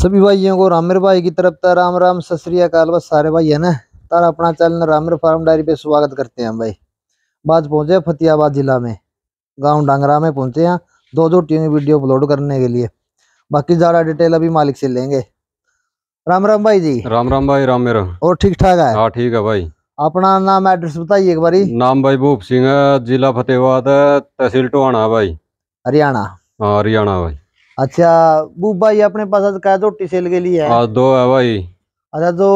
सभी भाइयों को रामिर भाई की तरफ से तो राम राम सत श्रीकाल बस सारे भाई है ना तार अपना चैनल रामिर फार्म डायरी पे स्वागत करते हैं भाई आज पहुंचे फतेहाबाद जिला में गांव डांगरा में पहुंचे हैं दो दो टीम वीडियो अपलोड करने के लिए बाकी ज़्यादा डिटेल अभी मालिक से लेंगे राम राम भाई जी राम राम भाई राम मेरा और ठीक ठाक है हाँ, ठीक है भाई अपना नाम एड्रेस बताइए एक बारी नाम भाई भूप सिंह जिला फतेहाबाद तहसील टोहाना भाई हरियाणा हाँ, हरियाणा भाई अच्छा बूबा ये अपने पास आज क्या धोटी सेल के लिए है हाँ दो है भाई अच्छा तो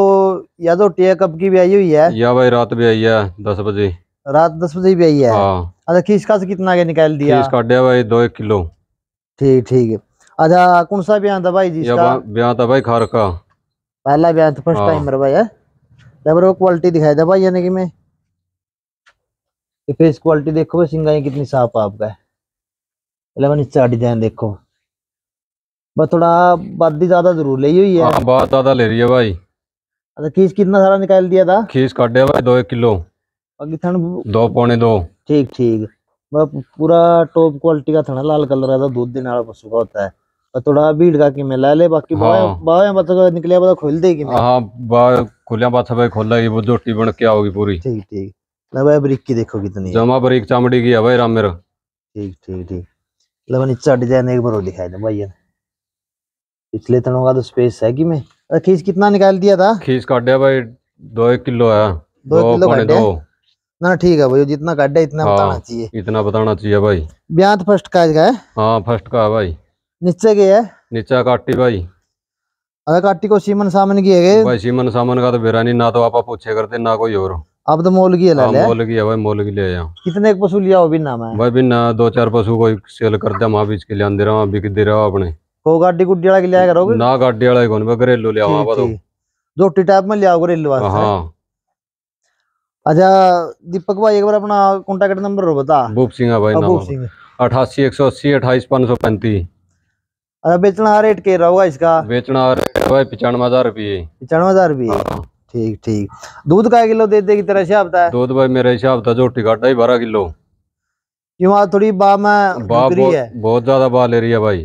या तो टी कब की भी आई हुई है या भाई रात भी आई है दस बजे रात दस बजे भी आई है हाँ। अच्छा खीसका से कितना के निकाल दिया खीसका डे भाई दो एक किलो ठीक ठीक है अच्छा कौन सा बयान था भाई जी बयान था भाई खार का पहला बयान था फर्स्ट टाइम मेरा भाई है जबर क्वालिटी दिखाई दे भाई यानी कि मैं फेस तो क्वालिटी देखो भाई सिंगाई कितनी साफ आपका है इलेवन इंच का डिजाइन देखो बस थोड़ा आबादी ज्यादा जरूर ले हुई है हाँ, बहुत ज्यादा ले रही है भाई अच्छा खीस कितना सारा निकाल दिया था खीस काटे भाई दो एक किलो थन दो पौने दो ठीक ठीक पूरा टॉप क्वालिटी का थना लाल कलर का दूध देने वाला पशु का होता है थोड़ा भीड़ का की मिला ले बाकी हाँ। मतलब खोल हां बात है खोला ये बन के आओगी पूरी ठीक ठीक भाई देखो कितनी जमा की है भाई राम मेरा ठीक ठीक ठीक नीचे डिजाइन एक बार और दिखाई दे भाई पिछले तनों का तो स्पेस है कि में खीस कितना निकाल दिया था खीस दिया भाई दो एक किलो है दो, दो किलो काटे ना ठीक है भाई जितना काट दिया इतना हाँ, बताना चाहिए इतना बताना चाहिए भाई ब्याह फर्स्ट तो का है हाँ फर्स्ट का है भाई नीचे के है नीचे काटी भाई अरे काटी को सीमन सामन की है भाई सीमन सामन का तो बेरा नहीं ना तो आप पूछे करते ना कोई और अब तो मोल की ला हाँ, मोल की है भाई मोल की ले आया कितने एक पशु लिया हो बिना मैं भाई बिना दो चार पशु कोई सेल करते हम बीच के लिए अंदर रहा बिक दे रहा अपने ਉਹ ਗਾਡੀ ਗੁੱਡੀ ਵਾਲਾ ਕਿ ਲਿਆ ਕਰੋਗੇ ਨਾ कौन ਵਾਲਾ घरेलू ले आवा तो ਲਿਆਵਾਂ ਬਸ ਝੋਟੀ ਟਾਈਪ ਮੈਂ ਲਿਆਓ ਘਰੇਲू वास्ते हां अच्छा दीपक भाई एक बार अपना कांटेक्ट नंबर और बता भूप सिंह भाई हाँ, नाम भूप सिंह अठासी एक सौ अच्छा, बेचना रेट क्या होगा इसका बेचना रेट भाई पचानवे हजार रुपये पचानवे हजार रुपये हाँ। ठीक ठीक दूध का किलो दे देगी तेरा हिसाब था दूध भाई मेरे हिसाब था झोटी घाटा ही बारह किलो क्यों आज थोड़ी बा में बा बहुत ज्यादा बा ले रही है भाई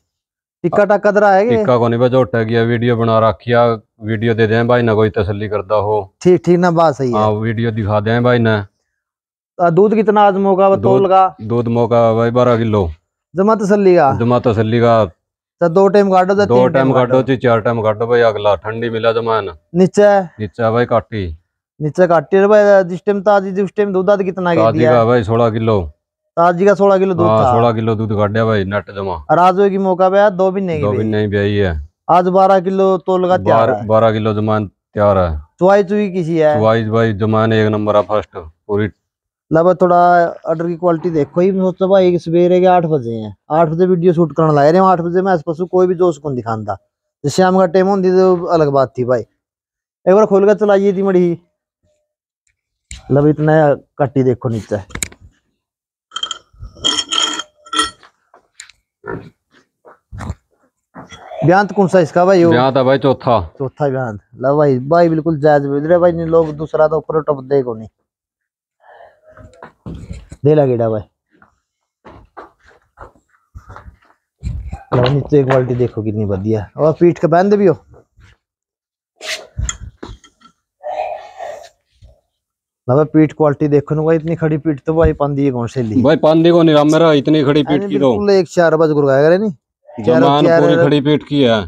टिक्का टक कदरा है टिक्का को नहीं बजो गया वीडियो बना रखिया वीडियो दे दें भाई ना कोई तसल्ली करता हो ठीक ठीक ना बात सही है हाँ वीडियो दिखा दें भाई ना दूध कितना आज मौका तोल का दूध मौका भाई बारह किलो जमा तसली का जमा तसली का तो दो टाइम काटो दो टाइम काटो जी चार टाइम काटो भाई अगला ठंडी मिला जमान नीचे नीचे भाई काटी नीचे काटी भाई जिस टाइम ताजी जिस टाइम दूध कितना का दिया भाई सोलह किलो ताजी का सोलह किलो दूध हाँ, सोलह किलो दूध भाई नट जमा आज की मौका पे दो भी दो भी नहीं है आज बारह किलो तोल का तैयार बारह किलो जमान तैयार है चुवाई चुई किसी है चुवाई भाई जमान एक नंबर है फर्स्ट पूरी लब थोड़ा ऑर्डर की क्वालिटी देखो ही सोचता भाई सवेरे के आठ बजे हैं आठ बजे वीडियो शूट करने लगे रहे आठ बजे मैं आस पास कोई भी दोस्त को दिखाता तो शाम का टाइम होती तो अलग बात थी भाई एक बार खोल कर चलाइए थी मड़ी लब इतना कट्टी देखो नीचे ब्यांत तो कौन सा इसका भाई ब्यांत है भाई चौथा चौथा ब्यांत लो भाई भाई बिल्कुल जायज इधर भाई नहीं लोग दूसरा तो ऊपर टप दे कोनी दे लगेड़ा भाई लो नीचे क्वालिटी देखो कितनी बढ़िया और पीठ का बैंड भी हो भाई पीठ क्वालिटी देखो ना भाई इतनी खड़ी पीठ तो भाई पांदी कौन से ली भाई पांदी को नहीं मेरा इतनी खड़ी पीठ की तो बिल्कुल एक चार बज गुरगाया करे नहीं जमान पूरी खड़ी पीट की है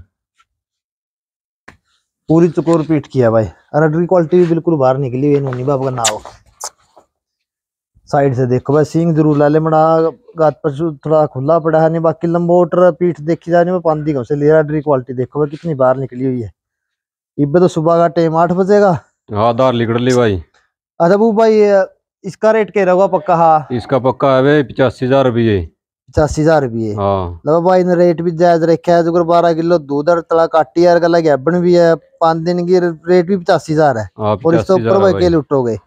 पूरी चकोर तो पीट किया भाई रडरी क्वालिटी भी बिल्कुल बाहर निकली हुई नोनी बाप का नाव साइड से देखो भाई सींग जरूर ला ले मड़ा गात पर थोड़ा खुला पड़ा है नहीं बाकी लंबोटर पीठ देखी जाने में पानी कम से ले रडरी क्वालिटी देखो भाई कितनी बाहर निकली हुई है इबे तो सुबह का टाइम आठ बजेगा हाँ दार लिकड़ ली भाई अच्छा वो भाई इसका रेट कह रहा होगा पक्का हाँ इसका पक्का है पचासी हजार रुपये पचासी हजार रुपये हाँ। भाई ने रेट भी जायज रखा है जो तो बारह किलो दूध तला काटी यार गला गैबन भी है पांच दिन की रेट भी पचासी हजार है हाँ, और इससे ऊपर भाई के लुटोगे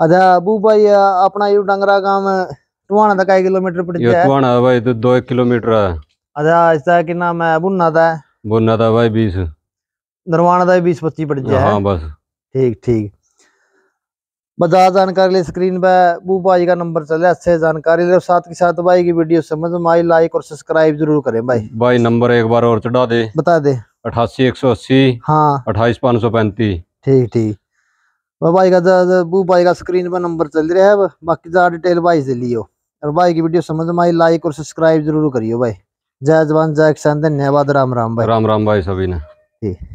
अच्छा अबू भाई अपना यू डंगरा काम टुआना तक किलोमीटर पड़ जाए भाई तो दो किलोमीटर है अच्छा इसका कि नाम है बुनना था बुनना था भाई बीस नरवाना था बीस पच्चीस पड़ जाए हाँ, बस ठीक ठीक ज्यादा जानकारी ले स्क्रीन पर बू भाई का नंबर चले अच्छे जानकारी ले साथ के साथ भाई की वीडियो समझ में आई लाइक और सब्सक्राइब जरूर करें भाई भाई नंबर एक बार और चढ़ा दे बता दे अठासी एक सौ अस्सी हाँ अठाईस पाँच सौ पैंतीस ठीक ठीक वह भाई का बू भाई का स्क्रीन पर नंबर चल रहा है बाकी ज़्यादा डिटेल भाई से लियो और भाई की वीडियो समझ में आई लाइक और सब्सक्राइब जरूर करियो भाई जय जवान जय किसान धन्यवाद राम राम भाई राम राम भाई सभी ने ठीक